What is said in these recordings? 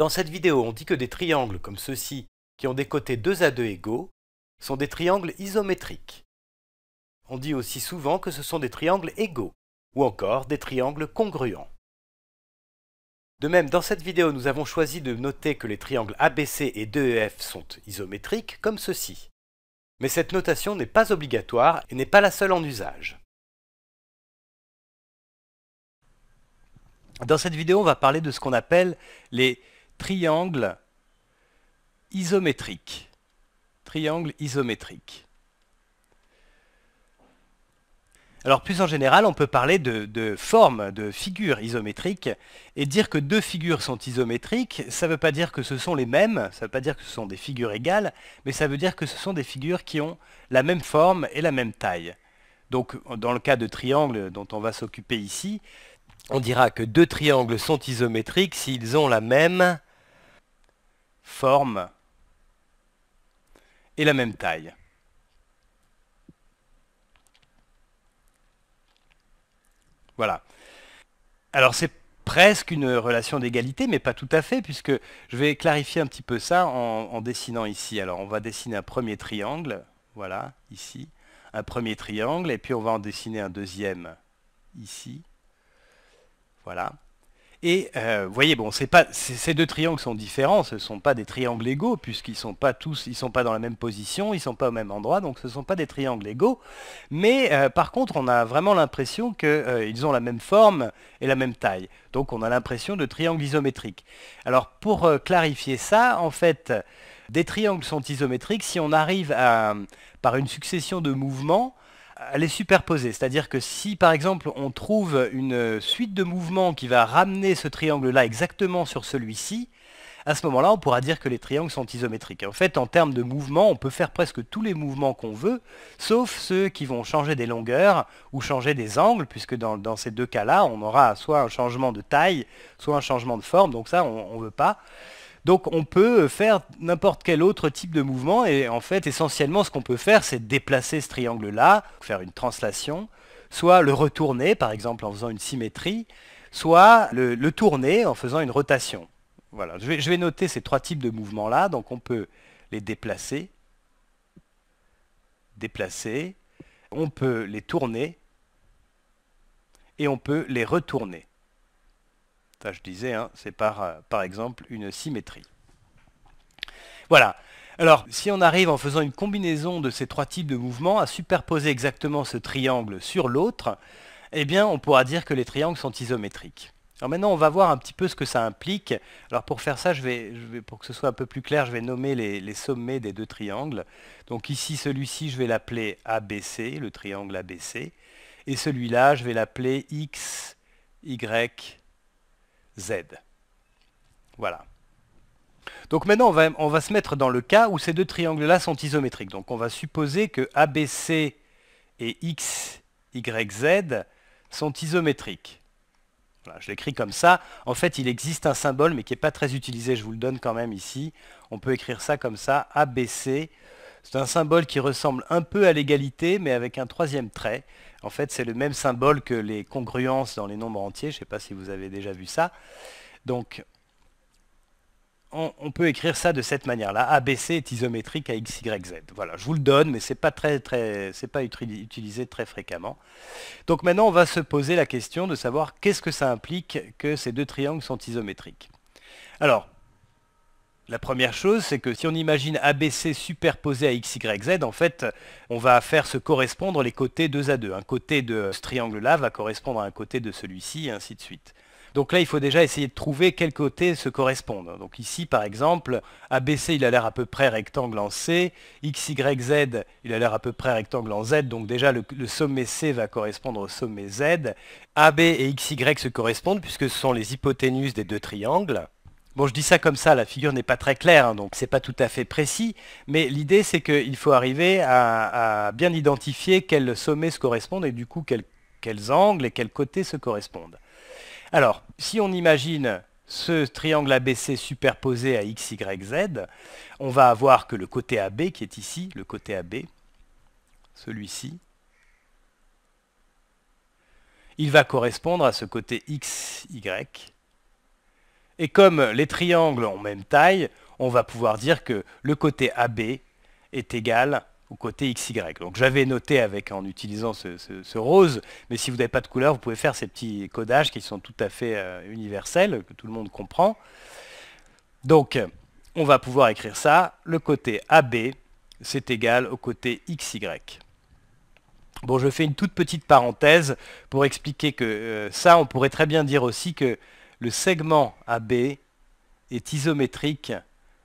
Dans cette vidéo, on dit que des triangles comme ceux-ci, qui ont des côtés 2 à 2 égaux, sont des triangles isométriques. On dit aussi souvent que ce sont des triangles égaux, ou encore des triangles congruents. De même, dans cette vidéo, nous avons choisi de noter que les triangles ABC et DEF sont isométriques, comme ceci. Mais cette notation n'est pas obligatoire et n'est pas la seule en usage. Dans cette vidéo, on va parler de ce qu'on appelle les triangle isométrique. Triangle isométrique. Alors plus en général, on peut parler de, de formes, de figures isométriques, et dire que deux figures sont isométriques, ça ne veut pas dire que ce sont les mêmes, ça ne veut pas dire que ce sont des figures égales, mais ça veut dire que ce sont des figures qui ont la même forme et la même taille. Donc dans le cas de triangle dont on va s'occuper ici, on dira que deux triangles sont isométriques s'ils ont la même forme et la même taille. Voilà. Alors c'est presque une relation d'égalité, mais pas tout à fait, puisque je vais clarifier un petit peu ça en, dessinant ici. Alors on va dessiner un premier triangle, voilà, ici, un premier triangle, et puis on va en dessiner un deuxième, ici, voilà. Et euh, vous voyez, bon, pas, ces deux triangles sont différents, ce ne sont pas des triangles égaux, puisqu'ils ne sont pas tous, ils sont pas dans la même position, ils ne sont pas au même endroit, donc ce ne sont pas des triangles égaux. Mais euh, par contre, on a vraiment l'impression qu'ils euh, ont la même forme et la même taille. Donc on a l'impression de triangles isométriques. Alors pour clarifier ça, en fait, des triangles sont isométriques si on arrive à, par une succession de mouvements, elle est superposée, C'est-à-dire que si par exemple on trouve une suite de mouvements qui va ramener ce triangle-là exactement sur celui-ci, à ce moment-là, on pourra dire que les triangles sont isométriques. En fait, en termes de mouvements, on peut faire presque tous les mouvements qu'on veut, sauf ceux qui vont changer des longueurs ou changer des angles, puisque dans, dans ces deux cas-là, on aura soit un changement de taille, soit un changement de forme, donc ça, on ne veut pas. Donc on peut euh, faire n'importe quel autre type de mouvement et en fait essentiellement ce qu'on peut faire c'est déplacer ce triangle-là, faire une translation, soit le retourner par exemple en faisant une symétrie, soit le, tourner en faisant une rotation. Voilà, je vais, je vais noter ces trois types de mouvements-là, donc on peut les déplacer, déplacer, on peut les tourner et on peut les retourner je disais, hein, c'est par, euh, par exemple une symétrie. Voilà. Alors, si on arrive en faisant une combinaison de ces trois types de mouvements à superposer exactement ce triangle sur l'autre, eh bien, on pourra dire que les triangles sont isométriques. Alors maintenant, on va voir un petit peu ce que ça implique. Alors pour faire ça, je vais, pour que ce soit un peu plus clair, je vais nommer les, sommets des deux triangles. Donc ici, celui-ci, je vais l'appeler ABC, le triangle ABC. Et celui-là, je vais l'appeler X, Y, Z. Voilà. Donc maintenant, on va, se mettre dans le cas où ces deux triangles-là sont isométriques. Donc on va supposer que ABC et XYZ sont isométriques. je l'écris comme ça. En fait, il existe un symbole, mais qui n'est pas très utilisé. Je vous le donne quand même ici. On peut écrire ça comme ça, ABC. C'est un symbole qui ressemble un peu à l'égalité, mais avec un troisième trait. En fait, c'est le même symbole que les congruences dans les nombres entiers. Je ne sais pas si vous avez déjà vu ça. Donc, on, peut écrire ça de cette manière-là. ABC est isométrique à XYZ. Voilà, je vous le donne, mais ce n'est pas, très, très, pas utilisé très fréquemment. Donc maintenant, on va se poser la question de savoir qu'est-ce que ça implique que ces deux triangles sont isométriques. Alors, la première chose, c'est que si on imagine ABC superposé à XYZ, en fait, on va faire se correspondre les côtés 2 à 2. Un côté de ce triangle-là va correspondre à un côté de celui-ci, et ainsi de suite. Donc là, il faut déjà essayer de trouver quels côtés se correspondent. Donc ici, par exemple, ABC, il a l'air à peu près rectangle en C, XYZ, il a l'air à peu près rectangle en Z, donc déjà le, le, sommet C va correspondre au sommet Z. AB et XY se correspondent puisque ce sont les hypoténuses des deux triangles. Bon, je dis ça comme ça, la figure n'est pas très claire, hein, donc donc n'est pas tout à fait précis, mais l'idée c'est qu'il faut arriver à, bien identifier quels sommets se correspondent et du coup quels, quels angles et quels côtés se correspondent. Alors, si on imagine ce triangle ABC superposé à XYZ, on va avoir que le côté AB qui est ici, le côté AB, celui-ci, il va correspondre à ce côté XY. Et comme les triangles ont même taille, on va pouvoir dire que le côté AB est égal au côté XY. Donc j'avais noté avec en utilisant ce, rose, mais si vous n'avez pas de couleur, vous pouvez faire ces petits codages qui sont tout à fait euh, universels, que tout le monde comprend. Donc on va pouvoir écrire ça, le côté AB, c'est égal au côté XY. Bon, je fais une toute petite parenthèse pour expliquer que euh, ça, on pourrait très bien dire aussi que le segment AB est isométrique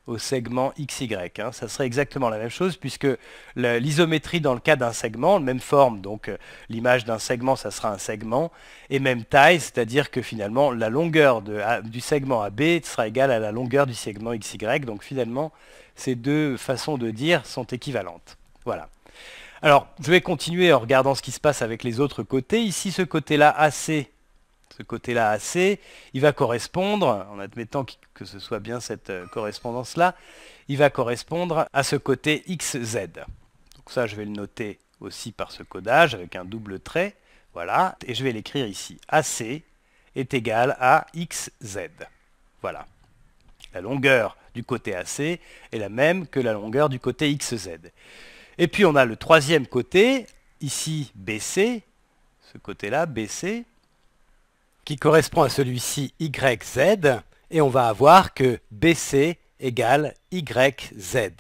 au segment XY. Hein. Ça serait exactement la même chose puisque l'isométrie dans le cas d'un segment, même forme, donc euh, l'image d'un segment, ça sera un segment, et même taille, c'est-à-dire que finalement la longueur du segment AB sera égale à la longueur du segment XY. Donc finalement, ces deux façons de dire sont équivalentes. Voilà. Alors, je vais continuer en regardant ce qui se passe avec les autres côtés. Ici, ce côté-là, AC, ce côté-là AC, il va correspondre, en admettant que ce soit bien cette euh, correspondance-là, il va correspondre à ce côté XZ. Donc ça, je vais le noter aussi par ce codage avec un double trait. Voilà, et je vais l'écrire ici. AC est égal à XZ. Voilà. La longueur du côté AC est la même que la longueur du côté XZ. Et puis on a le troisième côté, ici BC, ce côté-là, BC, qui correspond à celui-ci YZ, et on va avoir que BC égale YZ.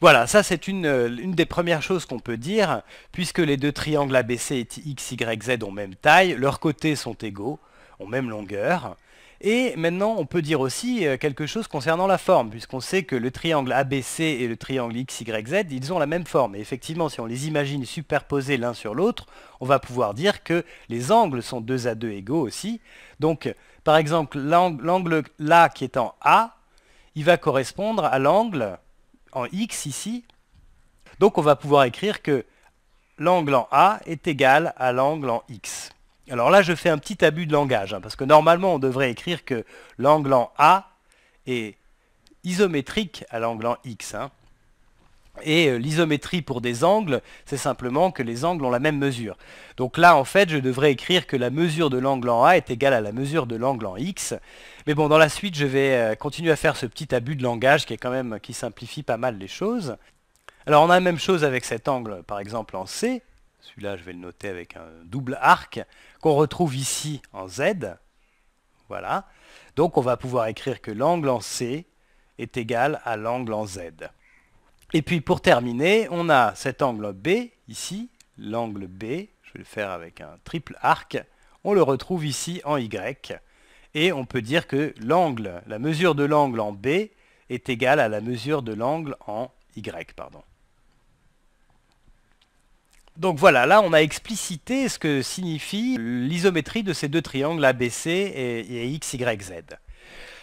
Voilà, ça c'est euh, une, des premières choses qu'on peut dire, puisque les deux triangles ABC et XYZ ont même taille, leurs côtés sont égaux, ont même longueur, et maintenant, on peut dire aussi euh, quelque chose concernant la forme, puisqu'on sait que le triangle ABC et le triangle XYZ, ils ont la même forme. Et effectivement, si on les imagine superposés l'un sur l'autre, on va pouvoir dire que les angles sont 2 à 2 égaux aussi. Donc, par exemple, l'angle là qui est en A, il va correspondre à l'angle en X ici. Donc, on va pouvoir écrire que l'angle en A est égal à l'angle en X. Alors là, je fais un petit abus de langage, hein, parce que normalement, on devrait écrire que l'angle en A est isométrique à l'angle en X. Hein. Et euh, l'isométrie pour des angles, c'est simplement que les angles ont la même mesure. Donc là, en fait, je devrais écrire que la mesure de l'angle en A est égale à la mesure de l'angle en X. Mais bon, dans la suite, je vais euh, continuer à faire ce petit abus de langage qui est quand même qui simplifie pas mal les choses. Alors on a la même chose avec cet angle, par exemple en C celui-là je vais le noter avec un double arc, qu'on retrouve ici en Z. Voilà. Donc on va pouvoir écrire que l'angle en C est égal à l'angle en Z. Et puis pour terminer, on a cet angle B ici, l'angle B, je vais le faire avec un triple arc, on le retrouve ici en Y. Et on peut dire que l'angle, la mesure de l'angle en B est égale à la mesure de l'angle en Y. Pardon. Donc voilà, là on a explicité ce que signifie l'isométrie de ces deux triangles ABC et, XYZ.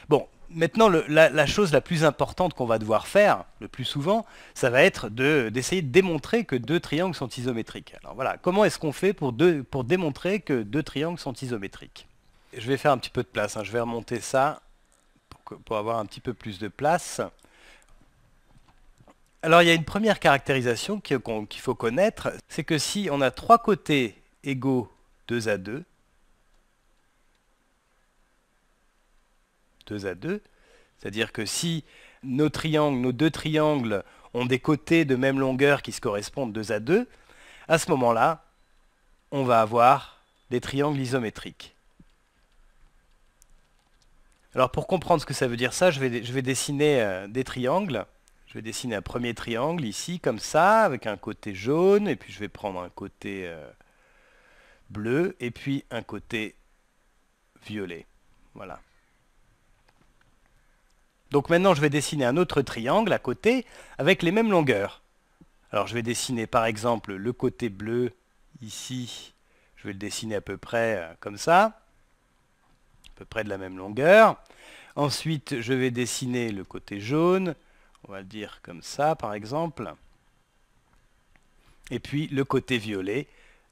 Bon, maintenant la, chose la plus importante qu'on va devoir faire, le plus souvent, ça va être d'essayer de, démontrer que deux triangles sont isométriques. Alors voilà, comment est-ce qu'on fait pour, démontrer que deux triangles sont isométriques Je vais faire un petit peu de place, hein. je vais remonter ça pour avoir un petit peu plus de place. Alors il y a une première caractérisation qu'il faut connaître, c'est que si on a trois côtés égaux 2 à 2, 2 à 2, c'est-à-dire que si nos triangles, nos deux triangles ont des côtés de même longueur qui se correspondent 2 à 2, à ce moment-là, on va avoir des triangles isométriques. Alors pour comprendre ce que ça veut dire ça, je je vais dessiner euh, des triangles. Je vais dessiner un premier triangle ici, comme ça, avec un côté jaune, et puis je vais prendre un côté euh, bleu, et puis un côté violet. Voilà. Donc maintenant, je vais dessiner un autre triangle à côté, avec les mêmes longueurs. Alors je vais dessiner par exemple le côté bleu ici, je vais le dessiner à peu près euh, comme ça, à peu près de la même longueur. Ensuite, je vais dessiner le côté jaune, on va le dire comme ça, par exemple. Et puis le côté violet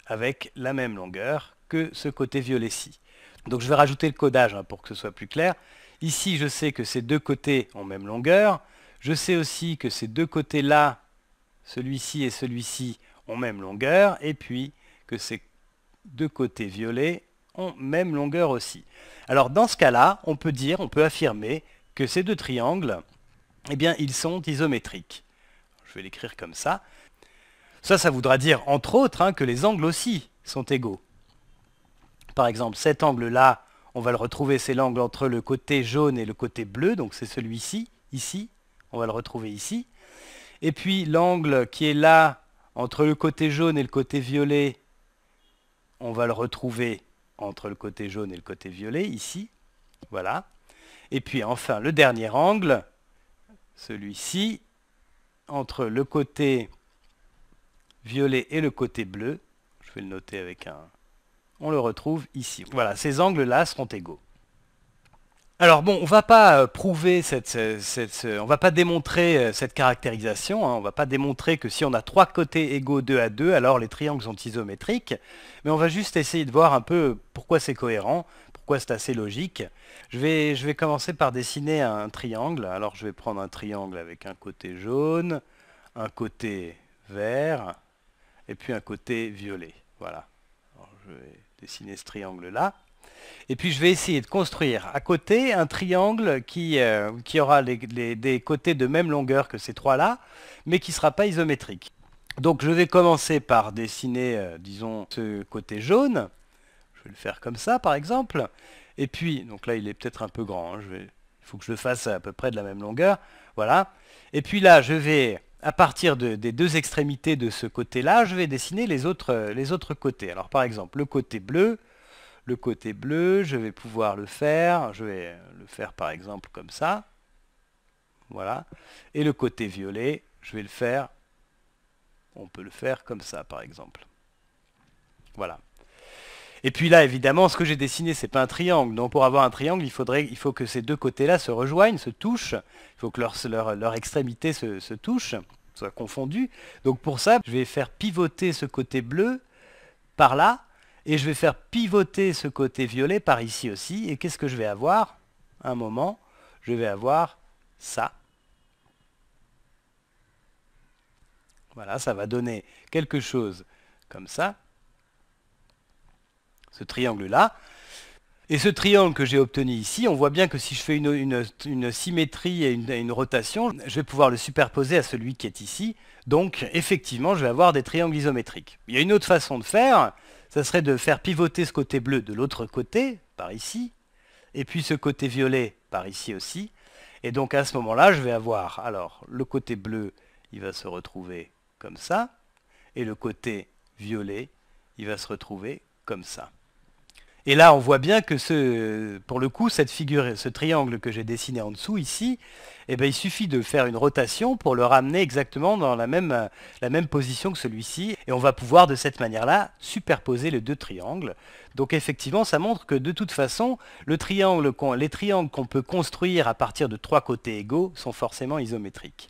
avec la même longueur que ce côté violet-ci. Donc je vais rajouter le codage hein, pour que ce soit plus clair. Ici, je sais que ces deux côtés ont même longueur. Je sais aussi que ces deux côtés-là, celui-ci et celui-ci, ont même longueur. Et puis que ces deux côtés violets ont même longueur aussi. Alors dans ce cas-là, on peut dire, on peut affirmer que ces deux triangles eh bien, ils sont isométriques. Je vais l'écrire comme ça. Ça, ça voudra dire, entre autres, hein, que les angles aussi sont égaux. Par exemple, cet angle-là, on va le retrouver, c'est l'angle entre le côté jaune et le côté bleu, donc c'est celui-ci, ici, on va le retrouver ici. Et puis l'angle qui est là, entre le côté jaune et le côté violet, on va le retrouver entre le côté jaune et le côté violet, ici, voilà. Et puis enfin, le dernier angle, celui-ci entre le côté violet et le côté bleu. Je vais le noter avec un... On le retrouve ici. Voilà, ces angles-là seront égaux. Alors bon, on va pas euh, prouver cette, cette, va pas démontrer euh, cette caractérisation, on hein. on va pas démontrer que si on a trois côtés égaux 2 à 2, alors les triangles sont isométriques, mais on va juste essayer de voir un peu pourquoi c'est cohérent, pourquoi c'est assez logique. Je vais, je vais commencer par dessiner un triangle, alors je vais prendre un triangle avec un côté jaune, un côté vert, et puis un côté violet, voilà. je vais dessiner ce triangle là. Et puis je vais essayer de construire à côté un triangle qui, euh, aura des côtés de même longueur que ces trois-là, mais qui ne sera pas isométrique. Donc je vais commencer par dessiner, euh, disons, ce côté jaune. Je vais le faire comme ça, par exemple. Et puis, donc là, il est peut-être un peu grand. Il faut que je le fasse à peu près de la même longueur. Voilà. Et puis là, je vais à partir des deux extrémités de ce côté-là, je vais dessiner les euh, les autres côtés. Alors par exemple, le côté bleu, le côté bleu, je vais pouvoir le faire, je vais le faire par exemple comme ça, voilà, et le côté violet, je vais le faire, on peut le faire comme ça par exemple, voilà. Et puis là, évidemment, ce que j'ai dessiné, c'est pas un triangle. Donc pour avoir un triangle, il, faudrait, il faut que ces deux côtés-là se rejoignent, se touchent. Il faut que leur, extrémité se, se touche, soit confondue. Donc pour ça, je vais faire pivoter ce côté bleu par là, et je vais faire pivoter ce côté violet par ici aussi. Et qu'est-ce que je vais avoir Un moment, je vais avoir ça. Voilà, ça va donner quelque chose comme ça. Ce triangle-là. Et ce triangle que j'ai obtenu ici, on voit bien que si je fais une, symétrie et une, une, rotation, je vais pouvoir le superposer à celui qui est ici. Donc effectivement, je vais avoir des triangles isométriques. Il y a une autre façon de faire, ça serait de faire pivoter ce côté bleu de l'autre côté, par ici, et puis ce côté violet par ici aussi. Et donc à ce moment-là, je vais avoir, alors, le côté bleu, il va se retrouver comme ça, et le côté violet, il va se retrouver comme ça. Et là, on voit bien que ce, pour le coup, cette figure, ce triangle que j'ai dessiné en dessous ici, eh ben, il suffit de faire une rotation pour le ramener exactement dans la même, position que celui-ci. Et on va pouvoir de cette manière-là superposer les deux triangles. Donc effectivement, ça montre que de toute façon, les triangles qu'on peut construire à partir de trois côtés égaux sont forcément isométriques.